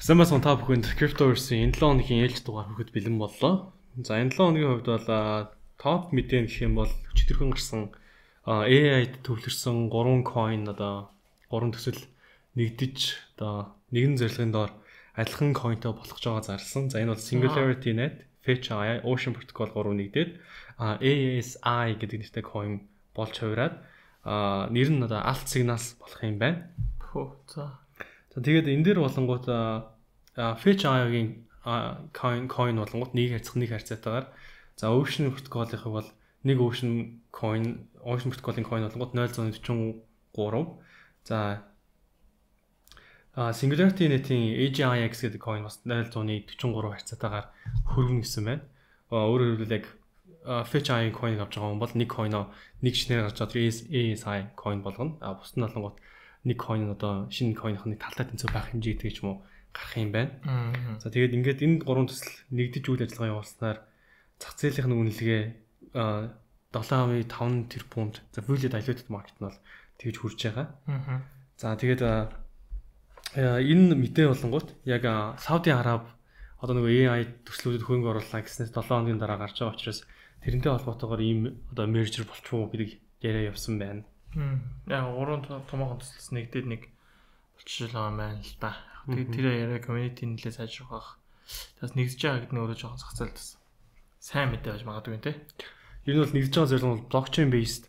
Самбас он та бүхэнд CryptoVerse-ийн энэ 7 хоногийн ээлж дугаар хөхөд бэлэн боллоо. За энэ 7 хоногийн хувьд бол топ мэдэн гэх юм бол өчтөрхөн гарсан AI-д төвлөрсөн 3 coin одоо 3 төсөл нэгдэж одоо нэгэн зэрлэгэн доор адилхан coin-той болох гэж байгаа зарлсан. За энэ бол Singularity Net, Fetch AI, Ocean Protocol 3 нэгдээд ASI гэдэг нэртэй coin болж хувираад нэр нь одоо Alt Signals болох юм байна. Хөө за За тэгээд энэ дээр болонгууд Fetch IO-гийн coin coin болонгууд нэг харьцах нэг харьцаатайгаар за Ocean protocol-ийнх бол нэг Ocean coin Ocean protocol-ийн coin болонгууд 0.43 за а Singularity Net-ийн AGIX гэдэг coin бас 0.43 харьцаатайгаар хөрвөн гэсэн байна. Өөрөөр хэлбэл яг Fetch AI coin авч байгаа хүн бол нэг coin-о нэг шинээр гарч байгаа ASI coin болгоно. А бус нь болонгууд 0.43 нэг coin одоо шинэ coin-ийнх нэг талтай тэнцүү байх хэмжээтэй ч юм уу гарах юм байна. За тэгээд ингээд энэ гурван төсөл нэгдэж үйл ажиллагаа явуулснаар зах зээлийнх нь үнэлгээ 7.5 тэрбумд за fully diluted market нь бол тэгж хүрж байгаа. За тэгээд энэ мэдээ болонгууд яг Сауди Араб одоо нэг AI төслүүдэд хөнгө оруулаа гэснээр 7 хоногийн дараа гарч байгаа учраас тэрнтэй холбоотойгоор ийм одоо merger болчихоо гэдэг яриа явсан байна. Яг гурван томоохон төсөлс нэгдээд нэг болчихж байгаа маань л та. Тэгээд тэр яриа community нэлээ сайжруулах. Тас нэгдэж байгаа гэдэг нь өөрөө жоохон зах зээл төс. Сайн мэдээ байж магадгүй нэ. Ер нь бол нэгдэж байгаа зорилго нь блокчейн based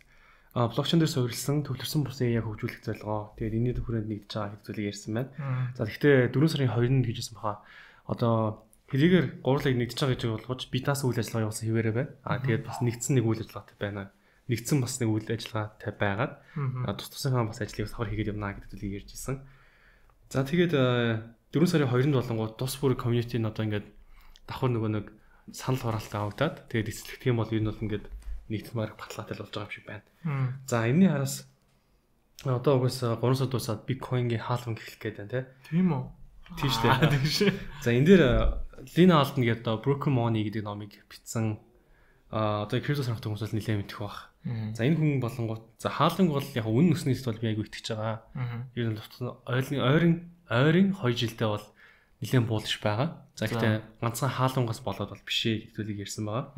а блокчейн дээр суурилсан төвлөрсөн бусын яг хөгжүүлэх зорилгоо. Тэгээд энэний төвхөрөнд нэгдэж байгаа гэдэг зүйлийг ярьсан байна. За тэгвэл 4 сарын 2-нд гэжсэн баха. Одоо Тэрийгээр гурлыг нэгдэж байгаа гэж болгож би тас үйл ажиллагаа явуулсан хэвээрээ байна. Аа тэгээд бас нэгдсэн нэг үйл ажиллагаатай байна нэгдсэн бас нэг үйл ажиллагаа та байгаад тус тусын хаан бас ажлыг давхар хийгээд явна гэдэг зүйлийг ярьж исэн. За тэгээд 4 сарын 2-нд болонгууд тус бүр community нь одоо ингээд давхар нөгөө нэг санал хураалтаа авагдаад тэгээд эцэлдэх юм бол энэ бол ингээд нийтмаар баталгаатай л болж байгаа юм шиг байна. За энэний араас одоо угаасаа 3 сар дуусаад биткойнгийн хаалган гэхлэх гээд байна тийм үү? Тийм шүү дээ. За энэ дээр Lina Alden гэдэг одоо Broken Money гэдэг номыг бичсэн а одоо крипто санах хүмүүс бол нэлээд мэдэх бах. За энэ хүн болонгууд за хаалнг бол яг үнэн өснөйс бол би айгүй итгэж байгаа. Ер нь ойлын ойрын ойрын 2 жилдээ бол нэлээд буулж байгаа. За гэхдээ ганцхан хаалнгаас болоод бол биш ээ гэдгийг ярьсан байгаа.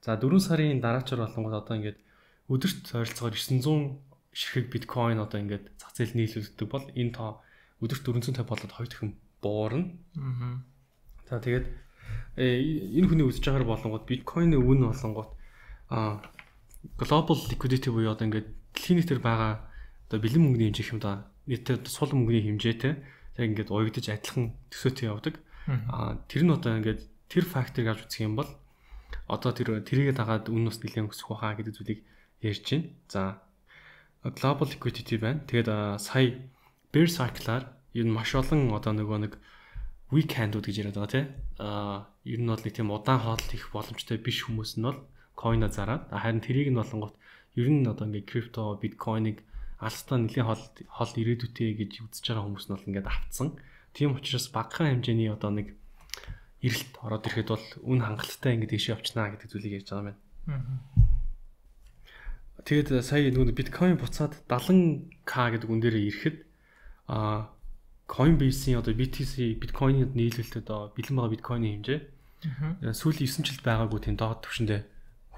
За 4 сарын дараачаар болонгууд одоо ингээд өдөрт ойролцоогоор 900 ширхэг биткойн одоо ингээд зах зээл нийлүүлдэг бол энэ тоо өдөрт 450 болоод 2 дахин буурна. За тэгээд Э, энэ хүний үсэж агаар болонгууд биткойны үн болонгууд а глобал ликвидити буюу одоо ингээд дэлхийн нийтээр байгаа одоо бэлэн мөнгөний хэмжээ юм да. Нийтээр сул мөнгөний хэмжээтэй яг ингээд уягдж адилхан төсөөтэй явдаг. А тэр нь одоо ингээд тэр факторыг авч үзэх юм бол одоо тэр тэрийгэ дагаад үн нас нэлээд өсөх баха гэдэг зүйлийг ярьж байна. За global liquidity байна. Тэгээд сая bear cycle-аар энэ маш олон одоо нөгөө нэг weekend-ууд гэж яриад байгаа тийм. Аа ер нь бол нэг тийм удаан хоолт их боломжтой биш хүмүүс нь бол coin-о зараад харин тэрийг нь болонгот ер нь одоо ингээ крипто, биткойныг алстаа нэлийн хоол хоол ирээдүйтэй гэж үзэж байгаа хүмүүс нь бол ингээд автсан. Тийм учраас багахан хэмжээний одоо нэг эрэлт ороод ирэхэд бол үн хангалттай ингээд тийшээ явчихна гэдэг зүйлийг ярьж байгаа юм байна. Тэгэд сая нөгөө биткойн буцаад 70k гэдэг үн дээр ирэхэд аа Coinbase-ийн одоо BTC, Bitcoin-д нийлүүлэлт одоо бэлэн байгаа Bitcoin-ийн хэмжээ сүүлийн 9 жил байгаагүй тийм доод түвшиндээ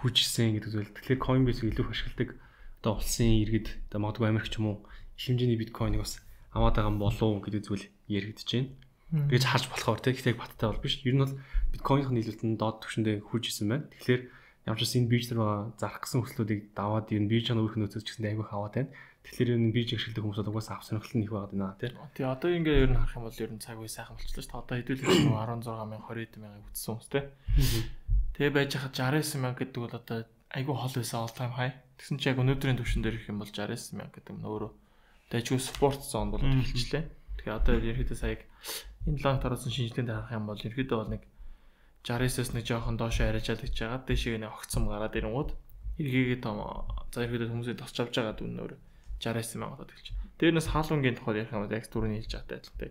хүчсэн гэдэг зүйл. Тэгэхээр Coinbase-ийг илүү ашигладаг одоо улсын иргэд одоо магадгүй Америк ч юм уу их хэмжээний биткойныг бас аваад байгаа юм болов уу гэдэг зүйл яригдэж байна. Тэгэж харж болохоор тийм ихтэй баттай бол биш. Ер нь бол биткойных нийлүүлэлт нь доод түвшиндээ хүчсэн байна. Тэгэхээр ямар ч бас энэ бирж дээр байгаа зарах гэсэн хөслүүдийг даваад ер нь бирж чанаа өөрхөн нөөцөж гэсэн айгүйх аваад байна. Тэгэхээр ер нь бие жигшгэлдэг хүмүүс бол угаасаа авах сонирхол нь их байгаад байна тий. Тий одоо ингээ ер нь харах юм бол ер нь цаг үе сайхан болчихлоо шүү дээ. Одоо хэдүүлээ нөгөө 16000 20000 хүтсэн хүмүүс тий. Тэгээ байж хахад 69000 гэдэг бол одоо айгүй хол байсан all time high. Тэгсэн чинь яг өнөөдрийн төвшин дээр ирэх юм бол 69000 гэдэг нь өөрөө дэжгүй спорт зон бол эхэлчлээ. Тэгээ одоо ерөөдөө саяг энэ лонг таруулсан шинжилгээнд харах юм бол ерөөдөө бол нэг 69-аас нэг жоохон доошо арайжаад гэж байгаа. Дэшийг нэг огцом гараад ирэнгууд эргээгээ том за ерөөдөө хүмүүсээ тосч авч байгаа дүн өөр 60-аас магадгүй гэлж. Тэрнээс хаалунгийн тухай ярих юм бол яг дөрөв нийлж байгаа тайлбартай.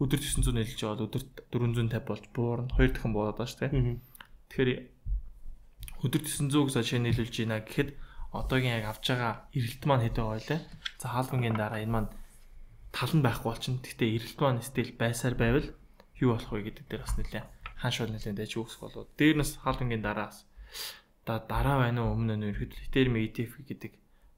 Өдөрт 900 нийлж яваад өдөрт 450 болж буурна. Хоёр дахин болоод байгаа шүү дээ. Тэгэхээр өдөрт 900 гэсэн шинэ нийлүүлж ийна гэхэд одоогийн яг авж байгаа эрэлт маань хэдэ ойлээ. За хаалбангийн дараа энэ маань тал нь байхгүй болчихно. Гэхдээ эрэлт маань стил байсаар байвал юу болох вэ гэдэг дээр бас нэлээ хаан шууд нэлээд дэж үсэх болоод дээрнээс хаалбангийн дараас да дараа байна уу өмнө нь ерхэд хитэр медиф гэдэг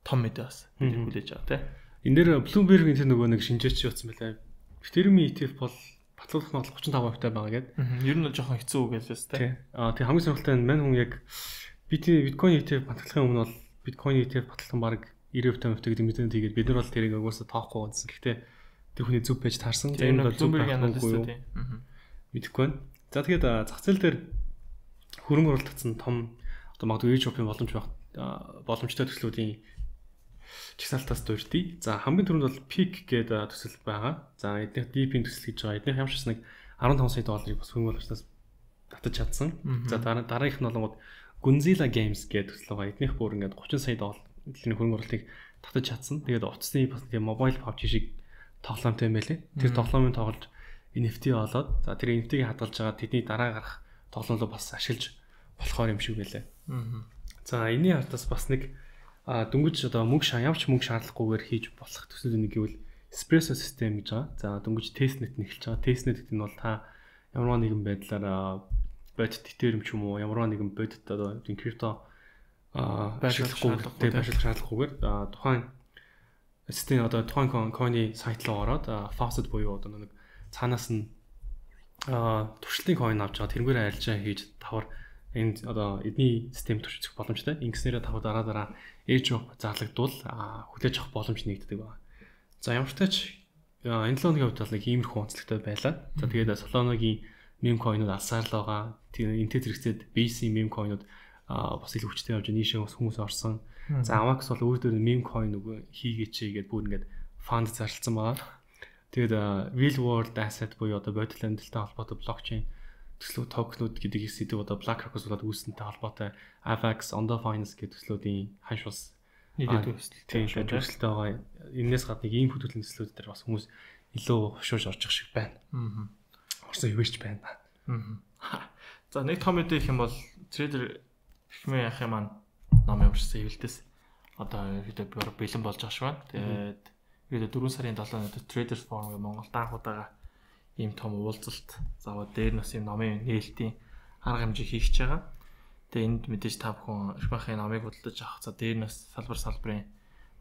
том мэдээ бас бид хүлээж аваа тий. Энд дээр Bloomberg-ийн тэр нөгөө нэг шинжээч явуулсан байлаа. Бактериумын ETF бол батлуулах магадлал 35% байгаа гэдэг. Ер нь бол жоохон хэцүү гэж байна тий. Аа тий хамгийн сонирхолтой нь мань хүн яг биткойн ETF батлахын өмнө бол биткойн ETF батлах нь баг 90% гэдэг мэдэн тийгээд бид нар бол тэрийг угаасаа тоохгүй гэсэн. Гэхдээ тэр хүний зүв пэйж таарсан. За энэ бол зүв байхгүй юу? Мэдэхгүй байна. За тэгээд зах зээл дээр хөрөнгө оруулагдсан том одоо магадгүй ээж шопинг боломж байх боломжтой төслүүдийн чагсаалтаас дууртыг. За хамгийн түрүүнд бол peak гэдэг төсөл байгаа. За эднийх deep-ийн төсөл гэж байгаа. Эднийх ямар ч нэг 15 сая долларыг бас хөнгөн боловсноос татаж чадсан. За дараа дараагийнх нь болонгод Gunzilla Games гэдэг төсөл байгаа. Эднийх бүр ингээд 30 сая долларын хөнгөн оруулалтыг татаж чадсан. Тэгээд утасны бас тийм mobile PUBG шиг тоглоомтой юм байлээ. Тэр тоглоомын тоглож NFT олоод за тэр NFT-ийг хадгалж байгаа тэдний дараа гарах тоглоом руу бас ашиглаж болохоор юм шиг байлаа. За энэний хатас бас нэг дөнгөж одоо мөнгө шаямч мөнгө шаарлахгүйгээр хийж болох төсөл нэг гэвэл Espresso систем гэж байгаа. За дөнгөж тестнет нэхэлж байгаа. Тестнет гэдэг нь бол та ямар нэгэн байдлаар бодит Ethereum ч юм уу ямар нэгэн бодит одоо энэ крипто ашиглахгүй тэгээ ашиглах шаардлагагүйгээр тухайн систем одоо тухайн coin-ы сайт руу ороод faucet буюу одоо нэг цаанаас нь туршилтын coin авч байгаа тэрнгээр арилжаа хийж давар энэ одоо эдний систем төрчих боломжтой. Ингэснээрээ тав дараа дараа ээж уух заалагдвал хүлээж авах боломж нэгддэг байна. За ямар ч тач энэ 7 өдрийн хувьд бол нэг иймэрхүү онцлогтой байлаа. За тэгээд Solana-гийн meme coin-ууд алсаар л байгаа. Энтэй зэрэгцээд BC meme coin-ууд бас илүү хүчтэй явж нийшээ хүмүүс орсон. За Avax бол өөр дээр meme coin үгүй хийгээч гэдээ бүр ингээд фанд зарлцсан байгаа. Тэгээд real world asset буюу одоо бодит амьдралтай холбоотой блокчейн төслөө токенууд гэдэг их сэдв одоо BlackRock-ос болоод үүснэнтэй холбоотой Avax, Ondo Finance гэдэг төслүүдийн ханш ус нийгэд төсөлтэй төсөлтэй байгаа. Энээс гадна ийм хөтөлбөрийн төслүүд дээр бас хүмүүс илүү хушууж орчих шиг байна. Аа. Орсон хөвөрч байна. Аа. За нэг том мэдээ их юм бол трейдер Эхмээ ах юм маань ном явуулсан хэвэлдээс одоо ерөөдөө бэлэн болж байгаа шүү байна. Тэгээд ерөөдөө 4 сарын 7-нд Traders Forum-ыг Монголд анх удаага ийм том уулзалт заваа дээр нас энэ номын нээлтийн арга хэмжээ хийгч байгаа. Тэгээ энд мэдээж та бүхэн Шпахын номыг худалдаж авах за дээр нас салбар салбарын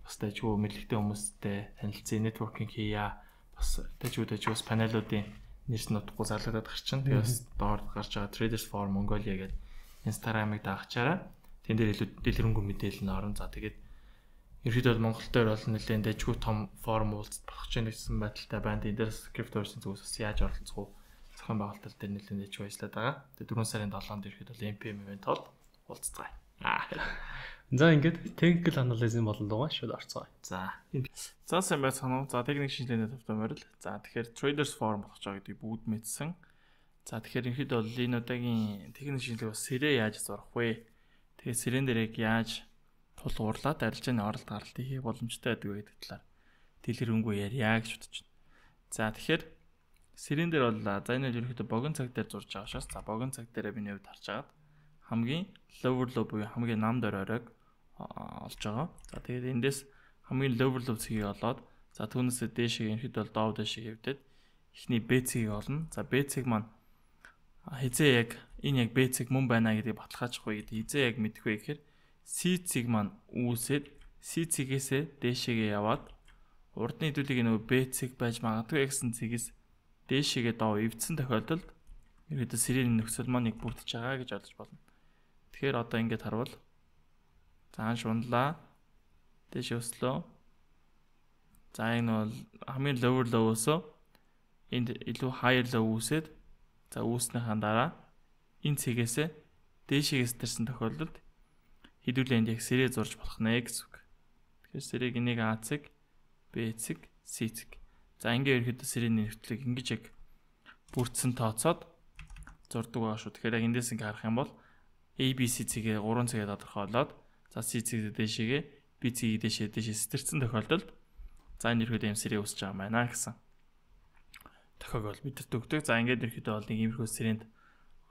бас дэжгүй мэдлэгтэй хүмүүстэй танилцсан networking хийя. Бас дэжгүй дэжгүйс панелуудын нэрс нутггүй зарлагдаад гарчин. Тэгээ бас доор гарч байгаа Traders for Mongolia гэдэг Instagram-ыг дагчаараа тэн дээр илүү дэлгэрэнгүй мэдээлэл нь орон. За тэгээд ерөөдөө Монгол дээр бол нэлээд дэжгүй том форм уулзалт болох гэж нэгсэн байдалтай байна. Энд дээр криптовсын зүгээс бас яаж оролцох уу? Зохион байгуулалт дээр нэлээд дэжгүй ажиллаад байгаа. Тэгээ 4 сарын 7-нд ерөөдөө бол MPM event бол уулзцгаая. Аа. За ингээд technical analysis болон дугаан шууд орцгоё. За. За сайн байцгаана уу? За техник шинжилгээний төвтэй морил. За тэгэхээр traders forum болох жоо гэдэг бүгд мэдсэн. За тэгэхээр ерөөдөө бол энэ удаагийн техник шинжилгээ бас сэрээ яаж зурх вэ? Тэгээ сэрэн дээрээ яаж тулгуурлаад арилжааны оролт гаралт хийх боломжтой гэдэг байдаг талаар дэлгэрэнгүй ярья гэж бодож байна. За тэгэхээр сирен дээр бол зайнал ерөөхдөө богино цаг дээр зурж байгаа шээс за богино цаг дээрээ миний хувьд харж агаад хамгийн lower low буюу хамгийн нам дөрөөрэг олж байгаа. За тэгээд эндээс хамгийн lower low цэгийг олоод за түүнээсээ дээшээ ерөөхдөө доод дэшээ хэвдээд эхний B цэгийг олно. За B цэг маань хизээ яг энэ яг B цэг мөн байна гэдэг баталгаажихгүй гэдэг хизээ яг мэдхгүй гэхээр СЦ-г маань үүсээд СЦ-гээс дээшээгээ яваад урдны хэдүүлийг нөгөө БЦ-г байж магадгүй гэсэн цэгээс дээшээгээ доо эвдсэн тохиолдолд ерөөдөө сэрийн нөхцөл маань нэг бүрдэж байгаа гэж олж болно. Тэгэхээр одоо ингээд харвал заан шунлаа дээш өслөө. За энэ бол хамгийн lower low-осоо энд илүү higher low үүсээд за үүснийхэн дараа энэ цэгээс дээшээс төрсэн тохиолдолд хэдүүлээ энд яг сэрээ зурж болох нэ гэсэн үг. Тэгэхээр сэрээг энийг А-цэг, Б-цэг, С-цэг. За ингээ ерөөхдөө сэрэний нэртлэг ингэж яг бүрдсэн тооцоод зурдаг байгаа шүү. Тэгэхээр яг эндээс ингээ харах юм бол ABC цэгээ 3 цэгээ тодорхойлоод за C цэгээ дэшегээ B цэгээ дэшээ дэшээ сэтэрсэн тохиолдолд за энэ ерөөд юм сэрээ үсэж байгаа юм байна гэсэн. Тохиог бол бидэрт өгдөг. За ингээд ерөөдөө бол нэг иймэрхүү сэрэнд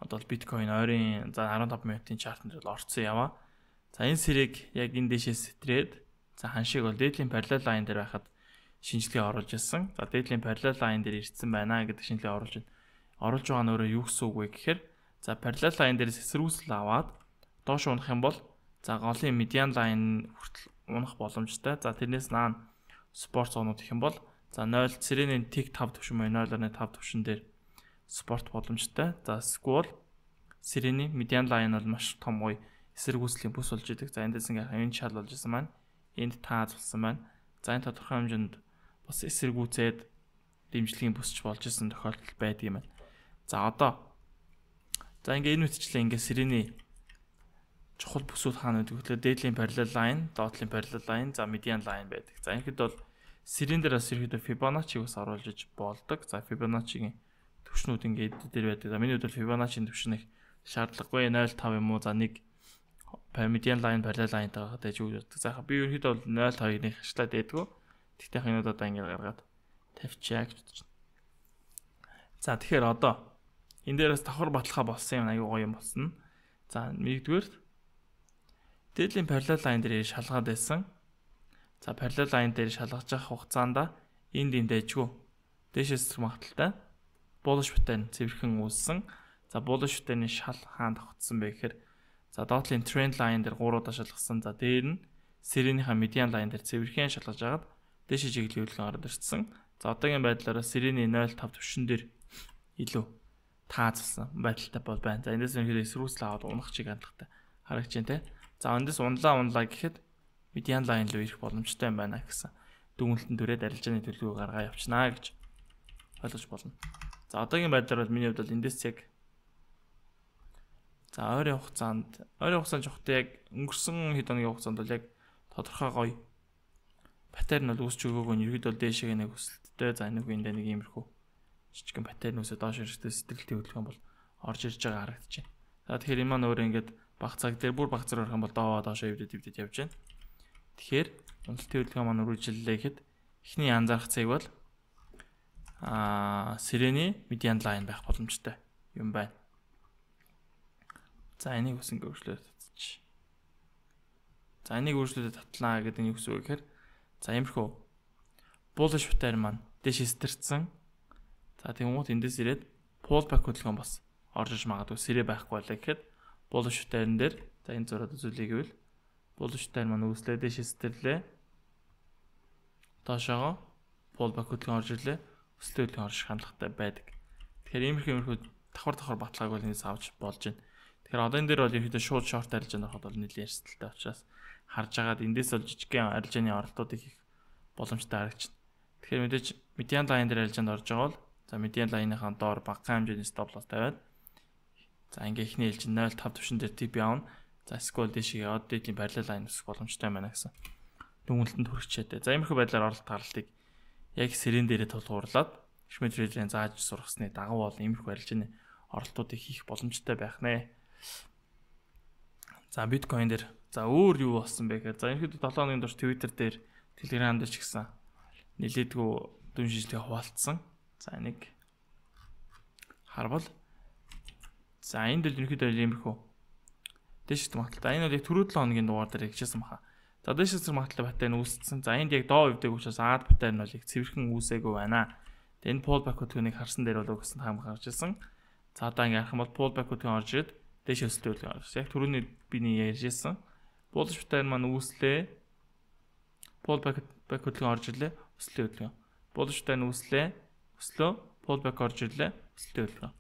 одоо биткойн ойрын за 15 минутын чартанд бол орцсон яваа. За энэ сэрийг яг энэ дэшээс сэтрээд за хан шиг бол дээдлийн параллел лайн дээр байхад шинжилгээ оруулж ирсэн. За дээдлийн параллел лайн дээр ирсэн байна гэдэг шинжилгээ оруулж байна. Оруулж байгаа нь өөрөө юу гэсэн үг вэ гэхээр за параллел лайн дээрээс эсэргүүцэл аваад доош унах юм бол за голын медиан лайн хүртэл унах боломжтой. За тэрнээс наана спорт зонууд гэх юм бол за 0 сиренийн тэг 5 төвшин мөн 0.5 төвшин дээр спорт боломжтой. За сквол сирени медиан лайн бол маш том гоё эсэргүүцлийн бүс болж идэг. За эндээс ингээ хавийн шал болж исэн маань энд таазулсан байна. За энэ тодорхой хэмжээнд бас эсэргүүцээд дэмжлэгийн бүсч болж исэн тохиолдол байдаг юм байна. За одоо за ингээ энэ үтчлээ ингээ сирений чухал бүсүүд хаана байдаг вэ? Дээдлийн parallel line, доотлын parallel line, за median line байдаг. За ингэхэд бол сирен дээр бас ерөөдөө Fibonacci-г бас оруулж иж болдог. За Fibonacci-гийн төвшнүүд ингээд дээр байдаг. За миний хувьд бол Fibonacci-ийн төвшнэх шаардлагагүй 0.5 юм уу? За 1 median line parallel line таагаад ажиг үздэг. За би ерөнхийдөө бол 0.2-ыг хашлаад дээдгүү. Тэгтээ хинууд одоо ингэ гаргаад 50 чаг. За тэгэхээр одоо энэ дээрээс давхар батлахаа болсон юм аюу гоё юм болсон. За нэгдүгээр дээдлийн parallel line дээр шалгаад байсан. За parallel line дээр шалгаж явах хугацаанд энд энд дэжгүй. Дэшээс магталтай bullish pattern цэвэрхэн үүссэн. За bullish pattern-ийн шал хаанд автсан бэ гэхээр За доотлын trend line дээр 3 удаа шалгасан. За дээр нь серийнийхаа median line дээр цэвэрхэн шалгаж агаад дэше чиглүүлэн ороод ирсэн. За одоогийн байдлаараа серийний 0.5 төвшин дээр илүү таацсан байдалтай бол байна. За эндээс өнөхөр эсрүүцэл аваад унах чиг хандлагатай харагч जैन те. За эндээс унлаа унлаа гэхэд median line руу ирэх боломжтой юм байна гэсэн дүгнэлтэн төрээд арилжааны төлөвийг гаргаа явуучнаа гэж ойлгож болно. За одоогийн байдлаар бол миний хувьд бол эндээс яг За ойрын хугацаанд ойрын хугацаанд жоохтой яг өнгөрсөн хэд хоногийн хугацаанд бол яг тодорхой гоё батарей нь бол үүсч өгөөгүй нь ерөөд бол дээшээ нэг өсөлттэй за нэг энд нэг иймэрхүү жижигэн батарей нүсээ доош иржтэй сэтгэлтэй хөдөлгөөн бол орж ирж байгаа харагдаж байна. За тэгэхээр энэ маань өөрөө ингээд баг цаг дээр бүр баг зэрэг орох юм бол доовоо доошоо өвдөд өвдөд явж байна. Тэгэхээр үнэлтийн хөдөлгөөн маань үргэлжлэлээ гэхэд эхний анзаарах цэг бол аа сирений median line байх боломжтой юм байна. За энийг бас ингээ өөрчлөөд татчих. За энийг өөрчлөөд татлаа гэдэг нь юу гэсэн үг гэхээр за иймэрхүү bullish утаар маань дэшээс тэрсэн. За тэгмүүд эндээс ирээд pullback хөдөлгөөн бас орж иж магадгүй сэрэ байхгүй байлаа гэхэд bullish утаарн дээр за энэ зураг үзүүлэе гэвэл bullish утаар маань үүслээ дэшээс тэрлээ. Доошоогоо pullback хөдөлгөөн орж ирлээ. Өсөлт хөдөлгөөн орж хандлагатай байдаг. Тэгэхээр иймэрхүү иймэрхүү давхар давхар баталгааг бол энэ авч болж байна. Тэгэхээр одоо энэ дээр бол ерөөдөө шууд шорт арилжаанаар бол нэлээд эрсдэлтэй учраас харж агаад эндээс бол жижигхэн арилжааны оролтуудыг хийх боломжтой харагч. Тэгэхээр мэдээж медиан лайн дээр арилжаанд орж байгаа бол за медиан лайныхаа доор багахан хэмжээний стоп лосс тавиад за ингээ ихний хэлж 0.5 төвшин дээр тип явна. За SQL дэшиг яваад дээдлийн параллел лайн үсэх боломжтой байна гэсэн дүнэлтэнд хүрчээдээ. За иймэрхүү байдлаар оролт гаралтыг яг сэрэн дээрээ тулгуурлаад Schmidt-Riddler-ийн зааж сургасны дагуу бол иймэрхүү арилжааны оролтуудыг хийх боломжтой байх нэ За биткойн дээр за өөр юу болсон бэ гэхээр за ерөнхийдөө 7 хоногийн турш Twitter дээр Telegram дээр ч гэсэн нилээдгүй дүн шинжилгээ хуваалцсан. За нэг харвал за энд л ерөнхийдөө иймэрхүү дэшт магталтаа. Энэ бол яг түрүү 7 хоногийн дугаар дээр ягчсан баха. За дэшт зэрэг магталтаа батай нь үүссэн. За энд яг доо өвдөг учраас аад батай нь бол яг цэвэрхэн үүсээгүй байна. Тэгээ энэ pull back хөтөлбөрийг харсан дээр бол өгсөн таамаг гарч ирсэн. За одоо ингэ харах юм бол pull back хөтөлбөр орж ирээд дээш өсөлтөөл яг түрүүний биний ярьжсэн. Буулж битээр маань үүслээ. Пол бак бак хөдөлгөөн орж ирлээ. Өсөлтөө хөдөлгөөн. Буулж битээр нь үүслээ. Өслөө пол бак орж ирлээ. Өсөлтөө хөдөлгөөн.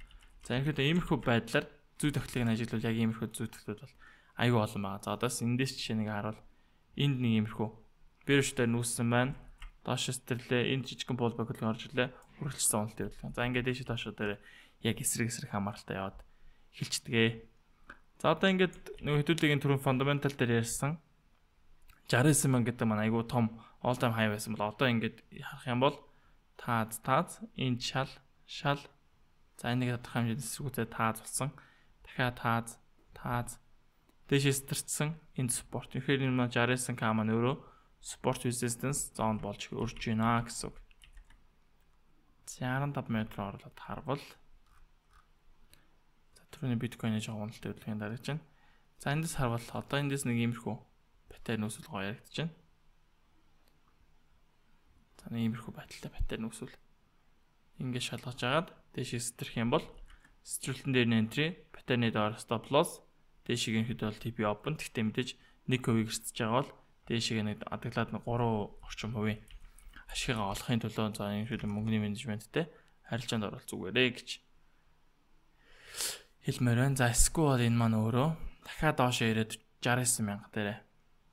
За ингээд иймэрхүү байдлаар зүй тогтлыг нь ажиглавал яг иймэрхүү зүй тогтлууд бол айгүй олон байгаа. За одоос эндээс жишээ нэг харуул. Энд нэг иймэрхүү бэрштэй нүүссэн байна. Доош өстрлээ. Энд жижигхэн пол бак хөдөлгөөн орж ирлээ. Хүрэлцсэн уналт хөдөлгөөн. За ингээд дээш доошо дээр яг эсрэг эсрэг хамааралтай яваад эхэлчихдэгэ. За одоо ингээд нөгөө хэдүүлэгийн түрүүн фундаментал дээр ярьсан 69 мянга гэдэг маань айгүй том all time high байсан бол одоо ингээд харах юм бол таац таац энэ шал шал за энийг тодорхой хэмжээнд эсвүүтэй таац болсон. Дахиад таац таац дэшээс төрцсөн энэ спорт. Тэгэхээр энэ маань 69 к маань өөрөө sport resistance zone болж өрж байна гэсэн үг. 65 метр орлоод харвал Төрөний биткойны жоохон уналт төвлөрхийн дараач байна. За эндээс харвал одоо эндээс нэг иймэрхүү батарей нөөсөл гоё яригдчихэв. За нэг иймэрхүү байдалтай батарей нөөсөл ингээд шалгаж агаад дээшээ сэтрэх юм бол сэтгүүлтэн дээр нэнтри батарейны доор stop loss дээшийг ихэд бол TP open гэхдээ мэдээж 1 хувийг эрсдэж байгаа бол дээшээ нэг адаглаад нэг 3 орчим хувийн ашигаа олохын төлөө за энэ хөлөө мөнгөний менежменттэй харилцаанд оролцоогээрэй гэж хэлмээр байна. За эсвэл энэ маань өөрөө дахиад доош ирээд 69 мянга дээрээ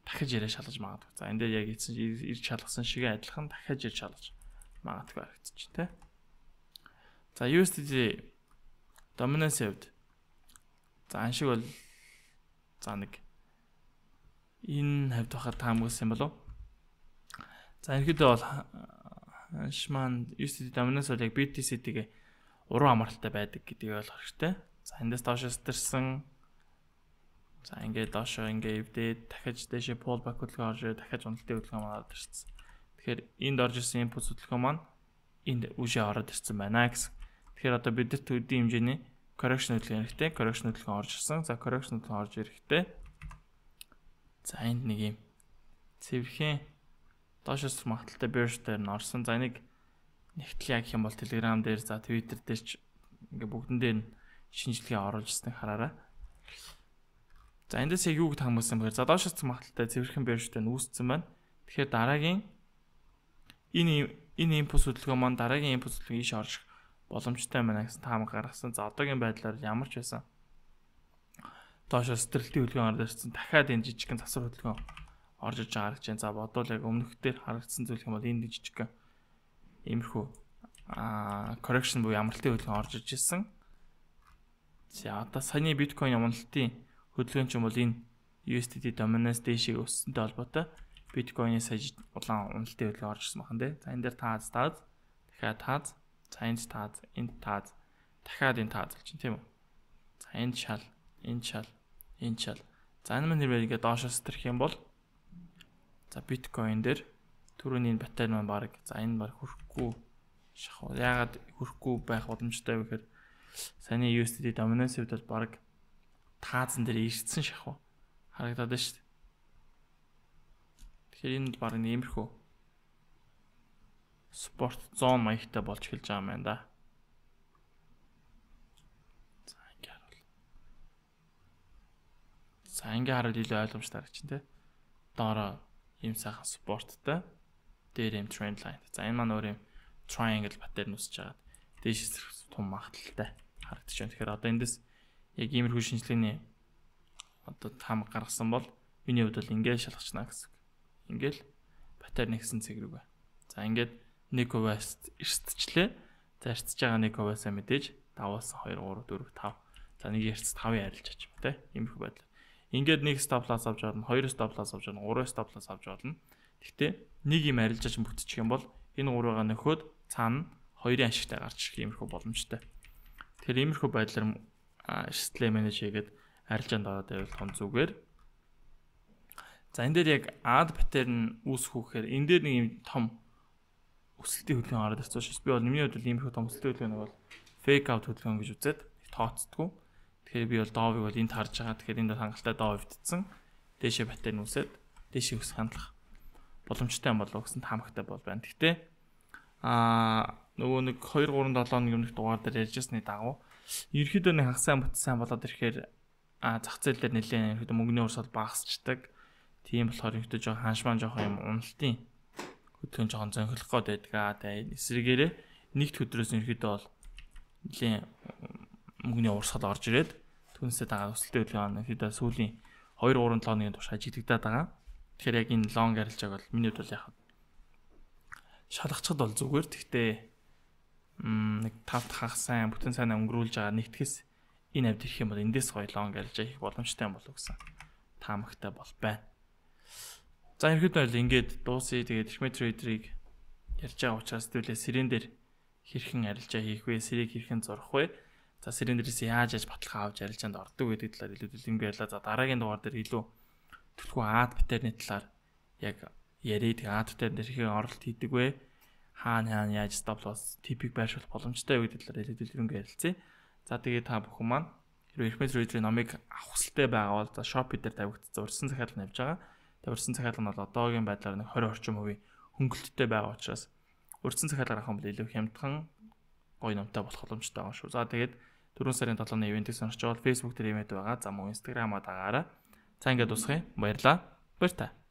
дахиж ирээ шалгаж магадгүй. За энэ дээр яг ийцэн ирж шалгасан шигээ адилхан дахиж ирж шалгаж магадгүй харагдчих тий. За USDT dominance хувьд за аншиг бол за нэг энэ хавьд байхад та хамгаалсан болов. За ерөнхийдөө бол анш маань USDT dominance бол яг BTC-ийг уруу амралтаа байдаг гэдгийг ойлгох хэрэгтэй. За эндээс доош өстерсэн. За ингээд доошо ингээд эвдээд дахиж дэше pull back хөдөлгөөн орж дахиж уналтын хөдөлгөөн манаар ирсэн. Тэгэхээр энд орж ирсэн input хөдөлгөөн маань энд үшээ ороод ирсэн байна гэсэн. Тэгэхээр одоо бид нар төдий хэмжээний correction хөдөлгөөн хэрэгтэй. Correction хөдөлгөөн орж ирсэн. За correction хөдөлгөөн орж ирэхдээ за энд нэг юм цэвэрхэн доошос магталтай bearish дээр нь орсон. За энийг нэгтлээ яг хэм бол Telegram дээр за Twitter дээр ч ингээ бүгдэн дээр нь шинжилгээ оруулж ирснийг хараарай. За эндээс яг юу гэдээ хамгаалсан бэхээр за доошоос магталтай цэвэрхэн бэрштэй нүүсцэн байна. Тэгэхээр дараагийн энэ энэ импульс хөдөлгөөн маань дараагийн импульс хөдөлгөөн ийш орж боломжтой байна гэсэн таамаг гаргасан. За одоогийн байдлаар ямар ч байсан доошоос стрэлтийн хөдөлгөөн орж ирсэн. Дахиад энэ жижигхэн засвар хөдөлгөөн орж иж байгаа гэж байна. За бодвол яг өмнөх дээр харагдсан зүйл юм бол энэ жижигхэн иймэрхүү аа correction буюу ямралтын хөдөлгөөн орж иж ирсэн. За одоо саяны биткойн амналтын хөдөлгөөн ч юм бол энэ USDT dominance дэшийг өссөнтэй холбоотой биткойны сая улаан амналтын хөдөлгөөн орж ирсэн бахан тий. За энэ дээр тааз тааз дахиад тааз за энэ тааз энэ тааз дахиад энэ тааз болж байна тийм үү. За энэ шал энэ шал энэ шал. За энэ мань хэрвээ ингээд доошоо сэтрэх юм бол за биткойн дээр түрүүний батарей маань баг за энэ баг хүрхгүй шахуу. Яагаад хүрхгүй байх боломжтой вэ гэхээр Саяны USDT dominance хувьд бол баг таазан дээр ирсэн шахав. Харагдаад байна шүү дээ. Тэгэхээр энэ баг нэмэрхүү спорт зон маягтай болж эхэлж байгаа юм байна да. За ингэ харуул. За ингэ харуул илүү ойлгомжтой харагч энэ те. Доороо ийм сайхан спорттай дээр ийм trend line. За энэ маань өөр юм triangle pattern үсэж байгаа. Дээш зэрэг тум магталтай харагдаж байна. Тэгэхээр одоо эндээс яг иймэрхүү шинжилгээний одоо таамаг гаргасан бол миний хувьд бол ингээд шалгачна гэсэн. Ингээд батар нэгсэн цэг рүү. За ингээд 1 хувиас эрсдчлээ. За эрсдэж байгаа 1 хувиасаа мэдээж давуулсан 2 3 4 5. За нэг эрсд 5-ыг арилж ачим тэ. Иймэрхүү байдал. Ингээд нэг стоплаас авч орно, хоёр стоплаас авч орно, гурван стоплаас авч орно. Гэхдээ нэг юм арилж ачим бүтчих юм бол энэ гурвыгаа нөхөөд цаана хоёрын ашигтай гарч ирэх иймэрхүү боломжтой. Тэгэхээр иймэрхүү байдлаар систем менеж хийгээд арилжаанд ороод байвал том зүгээр. За энэ дээр яг ад паттерн үүсгүүхээр энэ дээр нэг юм том өсөлтийн хөдөлгөөн ороод ирсэн шээс. Би бол миний хувьд иймэрхүү том өсөлтийн хөдөлгөөн бол fake out хөдөлгөөн гэж үзээд тооцдгүй. Тэгэхээр би бол доовыг бол энд харж байгаа. Тэгэхээр энд хангалттай доо өвдсөн. Дээшээ паттерн үсээд дээшээ өсөх хандлах боломжтой юм болов гэсэн таамагтай бол байна. Гэхдээ аа нөгөө нэг 2 3 7 нэг өмнөх дугаар дээр ярьжсны дагуу ерөөхдөө нэг хагас сайн бут сайн болоод ирэхээр а зах зээл дээр нэлээд ерөөхдөө мөнгөний өрсөл багасчдаг. Тийм болохоор ерөөхдөө жоохон хаашмаа жоохон юм уналтын хөдөлгөөн жоохон зөнхөх гээд байдаг а. Тэгээ эсрэгээрээ нэгд хөдрөөс ерөөхдөө бол нэлийн мөнгөний урсгал орж ирээд түнсээ дагаад өсөлтөө хөдөлгөөн орно. Ерөөхдөө сүүлийн 2 3 7 оны турш ажигдагдаад байгаа. Тэгэхээр яг энэ лонг арилжааг бол миний хувьд бол яг шалгацхад бол зүгээр. Тэгтээ нэг талт хах сайн бүтэн сайн өнгөрүүлж байгаа нэгтгэс энэ амт ирэх юм бол эндээс гоёлон гэлж их боломжтой юм болов гэсэн таамагтай бол байна. За ерхэд байл ингээд дуусъя тэгээд Эхмэт трейдерийг ярьж байгаа учраас түүлээ сирен дээр хэрхэн арилжаа хийх вэ? Сэрийг хэрхэн зурх вэ? За сирен дээрээс яаж яаж баталгаа авч арилжаанд ордог гэдэг талаар илүү дэлгэн ярьлаа. За дараагийн дугаар дээр илүү төлхөө аад битэрний талаар яг яриад аад битэрний хэрхэн оролт хийдэг вэ? хаана хаана яаж stop loss типийг байршуулах боломжтой юу гэдэг талаар хэлэлцүүлгэн ярилцъя. За тэгээ та бүхэн маань хэрвээ Hermes Reader-ийн номыг авах хүсэлтэй байгаа бол за Shopee дээр тавигдсан урьдсан захиалга нь явж байгаа. Тэгээ урьдсан захиалга нь бол одоогийн байдлаар нэг 20 орчим хувийн хөнгөлөлттэй байгаа учраас урьдсан захиалгаар авах юм бол илүү хямдхан гоё номтой болох боломжтой байгаа шүү. За тэгээд 4 сарын 7-ны ивэнтийг сонирч байгаа бол Facebook дээр ивэнт байгаа. За мөн Instagram-аа дагаараа. За ингээд дуусгая. Баярлалаа. Баяр та.